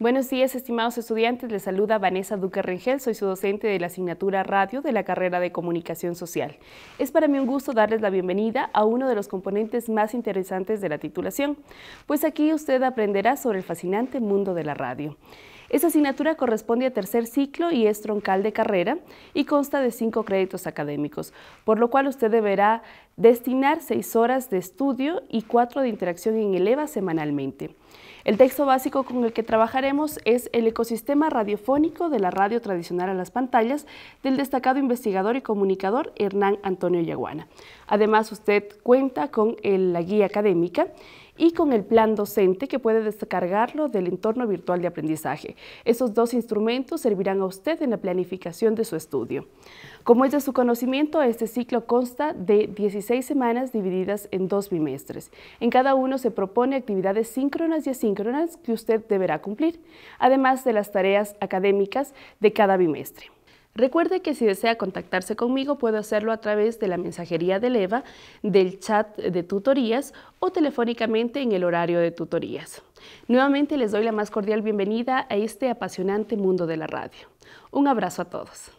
Buenos días, estimados estudiantes. Les saluda Vanessa Duque Rengel. Soy su docente de la asignatura Radio de la carrera de Comunicación Social. Es para mí un gusto darles la bienvenida a uno de los componentes más interesantes de la titulación, pues aquí usted aprenderá sobre el fascinante mundo de la radio. Esta asignatura corresponde a tercer ciclo y es troncal de carrera y consta de cinco créditos académicos, por lo cual usted deberá destinar seis horas de estudio y cuatro de interacción en ELEVA semanalmente. El texto básico con el que trabajaremos es El ecosistema radiofónico de la radio tradicional a las pantallas del destacado investigador y comunicador Hernán Antonio Yaguana. Además, usted cuenta con la guía académica y con el plan docente que puede descargarlo del entorno virtual de aprendizaje. Esos dos instrumentos servirán a usted en la planificación de su estudio. Como es de su conocimiento, este ciclo consta de 16 semanas divididas en dos bimestres. En cada uno se propone actividades síncronas y asíncronas que usted deberá cumplir, además de las tareas académicas de cada bimestre. Recuerde que si desea contactarse conmigo puede hacerlo a través de la mensajería de EVA, del chat de tutorías o telefónicamente en el horario de tutorías. Nuevamente les doy la más cordial bienvenida a este apasionante mundo de la radio. Un abrazo a todos.